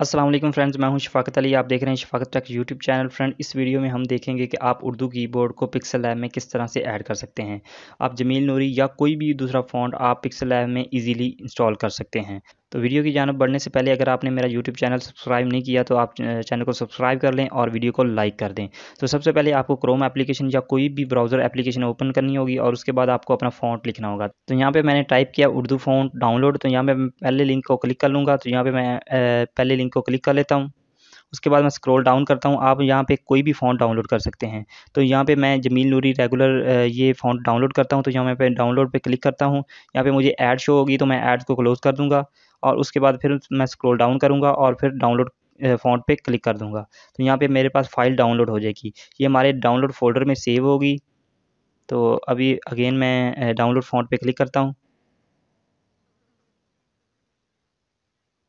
Aslam friends मैं हूं शफाकत अली आप देख रहे हैं Shafaqat tech YouTube channel friend इस वीडियो में हम देखेंगे कि आप उर्दू की बोर्ड को पिक्सल लैब में किस तरह से ऐड कर सकते हैं आप जमील नूरी या कोई भी दूसरा फ़ॉन्ट आप पिक्सल लैब में इजीली इंस्टॉल कर सकते हैं तो वीडियो की जानब बढ़ने से पहले अगर आपने मेरा यूट्यूब चैनल सब्सक्राइब नहीं किया तो आप चैनल को सब्सक्राइब कर लें और वीडियो को लाइक कर दें तो सबसे पहले आपको क्रोम एप्लीकेशन या कोई भी ब्राउज़र एप्लीकेशन ओपन करनी होगी और उसके बाद आपको अपना फॉन्ट लिखना होगा तो यहाँ पर मैंने टाइप किया उर्दू फॉन्ट डाउनलोड तो यहाँ पर मैं पहले लिंक को क्लिक कर लूँगा तो यहाँ पर मैं पहले लिंक को क्लिक कर लेता हूँ उसके बाद मैं स्क्रॉल डाउन करता हूँ आप यहाँ पे कोई भी फ़ॉन्ट डाउनलोड कर सकते हैं तो यहाँ पे मैं जमील नूरी रेगुलर ये फ़ॉन्ट डाउनलोड करता हूँ तो यहाँ पे डाउनलोड पे क्लिक करता हूँ यहाँ पे मुझे ऐड शो होगी तो मैं ऐड को क्लोज़ कर दूँगा और उसके बाद फिर मैं स्क्रोल डाउन करूँगा और फिर डाउनलोड फ़ॉन्ट eh, पे क्लिक कर दूँगा तो यहाँ पे मेरे पास फ़ाइल डाउनलोड हो जाएगी ये हमारे डाउनलोड फ़ोल्डर में सेव होगी तो अभी अगेन मैं डाउनलोड eh, फ़ॉन्ट पे क्लिक करता हूँ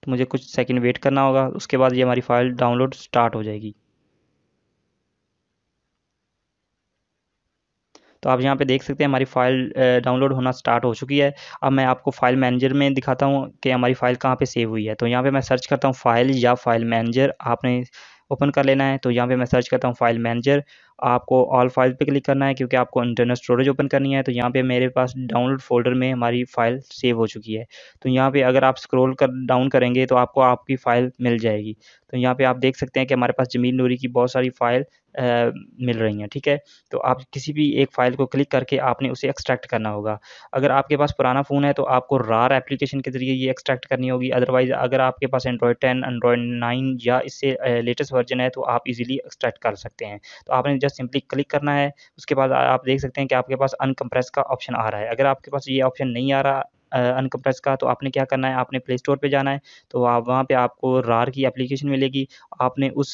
तो मुझे कुछ सेकंड वेट करना होगा उसके बाद ये हमारी फ़ाइल डाउनलोड स्टार्ट हो जाएगी तो आप यहाँ पे देख सकते हैं हमारी फाइल डाउनलोड होना स्टार्ट हो चुकी है अब मैं आपको फाइल मैनेजर में दिखाता हूँ कि हमारी फाइल कहाँ पे सेव हुई है तो यहाँ पे मैं सर्च करता हूँ फाइल या फाइल मैनेजर आपने ओपन कर लेना है तो यहाँ पे मैं सर्च करता हूँ फाइल मैनेजर आपको ऑल फाइल पे क्लिक करना है क्योंकि आपको इंटरनल स्टोरेज ओपन करनी है तो यहाँ पे मेरे पास डाउनलोड फोल्डर में हमारी फ़ाइल सेव हो चुकी है तो यहाँ पे अगर आप स्क्रॉल कर डाउन करेंगे तो आपको आपकी फ़ाइल मिल जाएगी तो यहाँ पे आप देख सकते हैं कि हमारे पास जमीन नूरी की बहुत सारी फ़ाइल मिल रही हैं ठीक है तो आप किसी भी एक फ़ाइल को क्लिक करके आपने उसे एक्सट्रैक्ट करना होगा अगर आपके पास पुराना फ़ोन है तो आपको रार एप्लीकेशन के ज़रिए ये एक्सट्रैक्ट करनी होगी अदरवाइज़ अगर आपके पास एंड्रॉयड टेन एंड्रॉयड नाइन या इससे लेटेस्ट वर्जन है तो आप इजीली एक्सट्रैक्ट कर सकते हैं तो आपने जस्ट सिंपली क्लिक करना है उसके बाद आप देख सकते हैं कि आपके पास अनकम्प्रेस का ऑप्शन आ रहा है अगर आपके पास ये ऑप्शन नहीं आ रहा अनकम्प्रेस का तो आपने क्या करना है आपने प्ले स्टोर पर जाना है तो आप वहाँ पर आपको रार की एप्लीकेशन मिलेगी आपने उस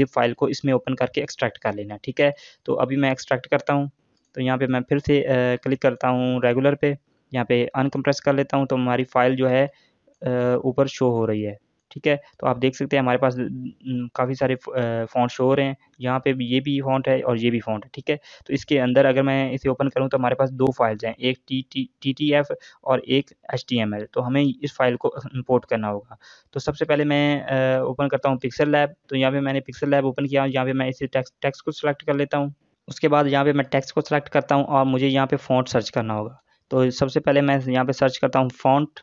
जिप फाइल को इसमें ओपन करके एक्सट्रैक्ट कर लेना ठीक है तो अभी मैं एक्सट्रैक्ट करता हूँ तो यहाँ पे मैं फिर से क्लिक करता हूँ रेगुलर पे यहाँ पे अनकम्प्रेस कर लेता हूँ तो हमारी फ़ाइल जो है ऊपर शो हो रही है ठीक है तो आप देख सकते हैं हमारे पास काफ़ी सारे फॉन्ट शो हो रहे हैं यहाँ पे ये भी फॉन्ट है और ये भी फॉन्ट है ठीक है तो इसके अंदर अगर मैं इसे ओपन करूँ तो हमारे पास दो फाइल्स हैं एक T T T T F और एक एच टी एम एल तो हमें इस फाइल को इम्पोर्ट करना होगा तो सबसे पहले मैं ओपन करता हूँ पिक्सल लैब तो यहाँ पर मैंने पिक्सल लैब ओपन किया यहाँ पर मैं इसे टैक्स टैक्स को सिलेक्ट कर लेता हूँ उसके बाद यहाँ पे मैं टेक्स्ट को सिलेक्ट करता हूँ और मुझे यहाँ पे फॉन्ट सर्च करना होगा तो सबसे पहले मैं यहाँ पे सर्च करता हूँ फॉन्ट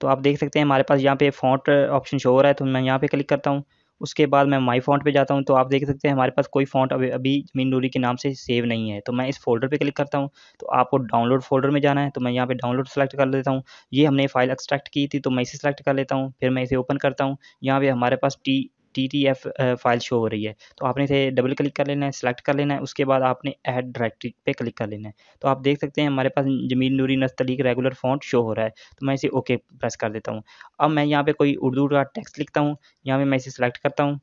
तो आप देख सकते हैं हमारे पास यहाँ पे फ़ॉन्ट ऑप्शन शो हो रहा है तो मैं यहाँ पे क्लिक करता हूँ उसके बाद मैं माई फ़ॉन्ट पे जाता हूँ तो आप देख सकते हैं हमारे पास कोई फ़ॉन्ट अभी अभी जमीन डोरी के नाम से सेव नहीं है तो मैं इस फोल्डर पे क्लिक करता हूँ तो आपको डाउनलोड फोल्डर में जाना है तो मैं यहाँ पे डाउनलोड सेलेक्ट कर लेता हूँ ये हमने फाइल एक्सट्रैक्ट की थी तो मैं इसे सेलेक्ट कर लेता हूँ फिर मैं इसे ओपन करता हूँ यहाँ पर हमारे पास T T T F file show हो रही है तो आपने इसे डबल क्लिक कर लेना है सेलेक्ट कर लेना है उसके बाद आपने ऐड डायरेक्टरी पे क्लिक कर लेना है तो आप देख सकते हैं हमारे पास Jameel Noori Nastaliq regular font show हो रहा है तो मैं इसे ओके प्रेस कर देता हूँ अब मैं यहाँ पर कोई उर्दू का टेक्स्ट लिखता हूँ यहाँ पर मैं इसे सेलेक्ट करता हूँ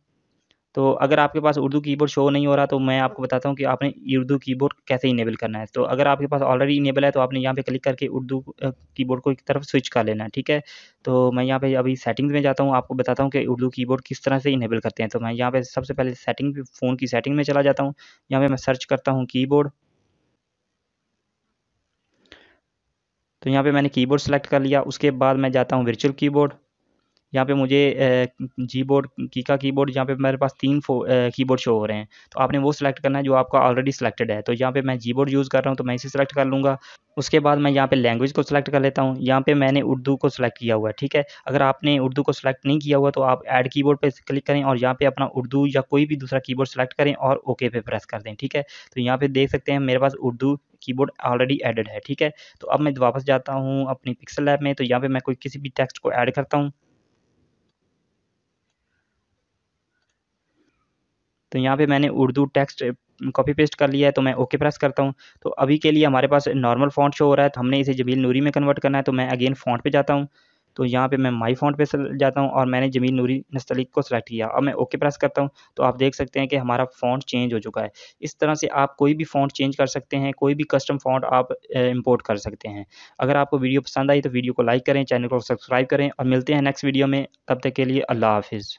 तो अगर आपके पास उर्दू कीबोर्ड शो नहीं हो रहा तो मैं आपको बताता हूँ कि आपने उर्दू कीबोर्ड कैसे इनेबल करना है तो अगर आपके पास ऑलरेडी इनेबल है तो आपने यहाँ पे क्लिक करके उर्दू कीबोर्ड को एक तरफ स्विच कर लेना है ठीक है तो मैं यहाँ पे अभी सेटिंग्स में जाता हूँ आपको बताता हूँ कि उर्दू कीबोर्ड किस तरह से इनेबल करते हैं तो मैं यहाँ पर सबसे पहले सेटिंग फ़ोन की सेटिंग में चला जाता हूँ यहाँ पर मैं सर्च करता हूँ की तो यहाँ पे मैंने कीबोर्ड सेलेक्ट कर लिया उसके बाद मैं जाता हूँ वर्चुअल कीबोर्ड यहाँ पे मुझे जी बोर्ड की का यहाँ पे मेरे पास तीन फो बोर्ड शो हो रहे हैं तो आपने वो सिलेक्ट करना है जो आपका ऑलरेडी सिलेक्टेड है तो यहाँ पे मैं जी बोर्ड यूज़ कर रहा हूँ तो मैं इसे सिलेक्ट कर लूँगा उसके बाद मैं यहाँ पे लैंग्वेज को सिलेक्ट कर लेता हूँ यहाँ पे मैंने उर्दू को सिलेक्ट किया हुआ है ठीक है अगर आपने उर्दू को सिलेक्ट नहीं किया हुआ तो आप ऐड कीबोर्ड पे क्लिक करें और यहाँ पे अपना उर्दू या कोई भी दूसरा कीबोर्ड सिलेक्ट करें और ओके पे प्रेस कर दें ठीक है तो यहाँ पे देख सकते हैं मेरे पास उर्दू कीबोर्ड ऑलरेडी एडेड है ठीक है तो अब मैं वापस जाता हूँ अपनी पिक्सल ऐप में तो यहाँ पर मैं कोई किसी भी टेक्स्ट को ऐड करता हूँ तो यहाँ पे मैंने उर्दू टेक्स्ट कॉपी पेस्ट कर लिया है तो मैं ओके प्रेस करता हूँ तो अभी के लिए हमारे पास नॉर्मल फॉन्ट शो हो रहा है तो हमने इसे जमील नूरी में कन्वर्ट करना है तो मैं अगेन फॉन्ट पे जाता हूँ तो यहाँ पे मैं माई फॉन्ट पे जाता हूँ और मैंने जमील नूरी नस्तलीक को सेलेक्ट किया अब मैं ओके प्रेस करता हूँ तो आप देख सकते हैं कि हमारा फॉन्ट चेंज हो चुका है इस तरह से आप कोई भी फॉन्ट चेंज कर सकते हैं कोई भी कस्टम फॉन्ट आप इंपोर्ट कर सकते हैं अगर आपको वीडियो पसंद आई तो वीडियो को लाइक करें चैनल को सब्सक्राइब करें और मिलते हैं नेक्स्ट वीडियो में तब तक के लिए अल्लाह हाफिज़